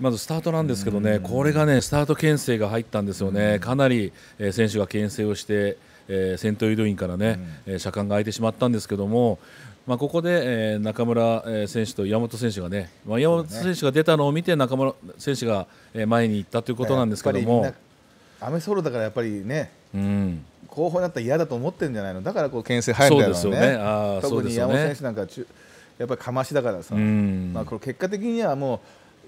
まずスタートなんですけどね、これがねスタート牽制が入ったんですよね、かなり、え選手が牽制をして、えー、先頭誘導員からね、車間が空いてしまったんですけども、まあ、ここで、え中村選手と岩本選手がね、まあ、岩本選手が出たのを見て中村選手が前に行ったということなんですけども。アメソロだからやっぱりね、うん、後方になったら嫌だと思ってるんじゃないのだからこう牽制入るんだよねねあ特に山本選手なんかやっぱりかましだからさ、うん、まあ、これ結果的にはもう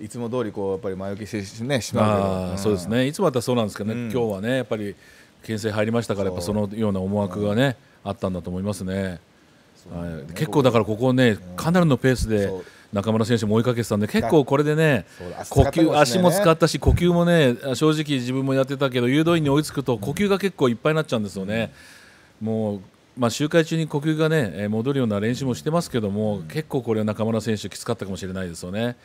いつも通りこうやっぱり前置きしてねしまうそうですねいつもだったらそうなんですけどね、今日はねやっぱり牽制入りましたからやっぱそのような思惑がね、あったんだと思いますね。はい、結構だからここねかなりのペースで中村選手も追いかけてたんで結構これでね呼吸足も使ったし呼吸もね正直自分もやってたけど誘導員に追いつくと呼吸が結構いっぱいになっちゃうんですよね。もうまあ、周回中に呼吸がね戻るような練習もしてますけども結構これは中村選手きつかったかもしれないですよね。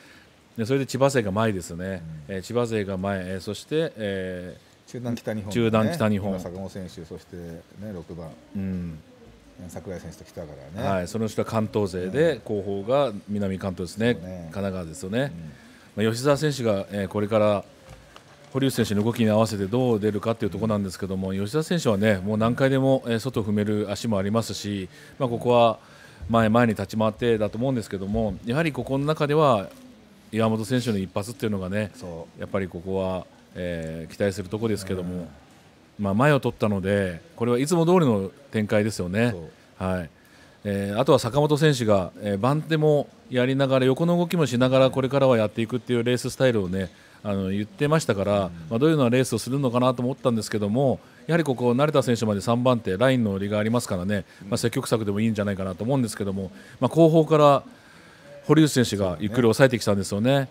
でそれで千葉勢が前ですね、うん、え千葉勢が前、えそして、えー、中南北日本、ね、中南北日本坂本選手そして、ね、6番、うん、櫻井選手と来たからね、はい、その人は関東勢で、後方が南関東ですね、ね、神奈川ですよね、うん、まあ、吉澤選手が、えこれから堀内選手の動きに合わせてどう出るかというところなんですけども吉田選手はねもう何回でも外を踏める足もありますし、まあ、ここは前前に立ち回ってだと思うんですけどもやはりここの中では岩本選手の一発っていうのがねやっぱりここは、えー、期待するところですけども、まあ、前を取ったのでこれはいつも通りの展開ですよね。はいえー、あとは坂本選手が、えー、番手もやりながら横の動きもしながらこれからはやっていくっていうレーススタイルをねあの言ってましたから、うん、まあ、どういうようなレースをするのかなと思ったんですけどもやはりここ成田選手まで3番手ラインの折りがありますからね、まあ、積極策でもいいんじゃないかなと思うんですけども、まあ、後方から堀内選手がゆっくり抑えてきたんですよね。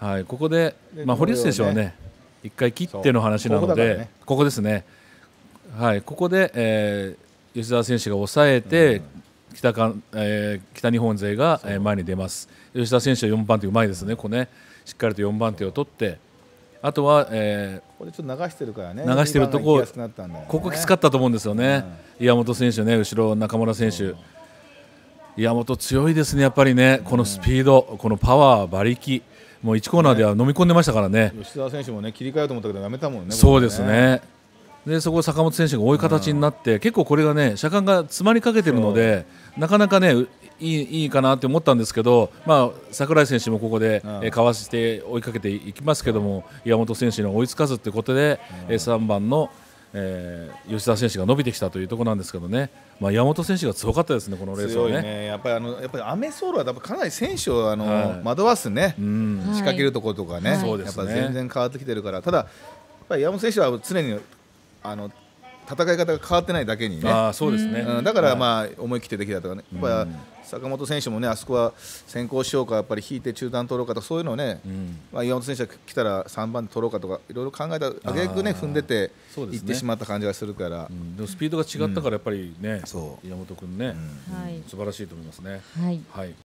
はい、ここで、まあ、堀内選手はね、一回切っての話なので、ここですね。はい、ここで、えー、吉澤選手が抑えて、北かえー、北日本勢が前に出ます。吉田選手は四番手うまいですね。ここね、しっかりと四番手を取って、あとは、えー、これちょっと流してるからね。流してるとこ、ね、ここきつかったと思うんですよね。岩本選手ね、後ろ中村選手。山本強いですね、やっぱりね、このスピード、うん、このパワー、馬力、もう1コーナーでは飲み込んでましたからね、ね吉澤選手もね切り替えようと思ったけど、やめたもんね、そうですね、ねでそこ、坂本選手が追い形になって、うん、結構これがね、車間が詰まりかけてるので、なかなかね、いいいいかなって思ったんですけど、まあ、櫻井選手もここで、うん、えかわして追いかけていきますけども、岩本選手に追いつかずということで、うん、3番のえー、吉田選手が伸びてきたというところなんですけどね、まあ、山本選手が強かったですね、このレースはね。ねやっぱりあのやっぱりアメソールはかなり選手をあの、はい、惑わすね、仕掛けるところとかね、はい、やっぱ全然変わってきてるから、ただ、やっぱり山本選手は常にあの戦い方が変わってないだけにねあそうですね、うん、だからまあ、思い切ってできたとかねやっぱ坂本選手もねあそこは先行しようかやっぱり引いて中段取ろうかとかそういうのね、うん、まあ、岩本選手が来たら3番で取ろうかとかいろいろ考えたあげくね踏んでてい、ね、ってしまった感じがするから、うん、でもスピードが違ったからやっぱりね、う岩本君ね、はい、素晴らしいと思いますね。はい、はい